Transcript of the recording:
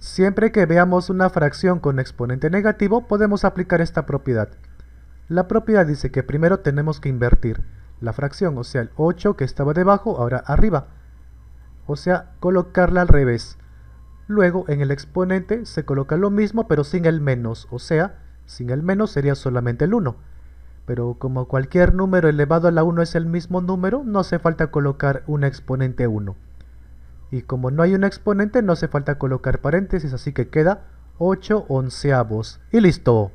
Siempre que veamos una fracción con exponente negativo, podemos aplicar esta propiedad. La propiedad dice que primero tenemos que invertir la fracción, o sea, el 8 que estaba debajo, ahora arriba. O sea, colocarla al revés. Luego, en el exponente se coloca lo mismo, pero sin el menos, o sea, sin el menos sería solamente el 1. Pero como cualquier número elevado a la 1 es el mismo número, no hace falta colocar un exponente 1. Y como no hay un exponente no hace falta colocar paréntesis, así que queda 8 onceavos. Y listo.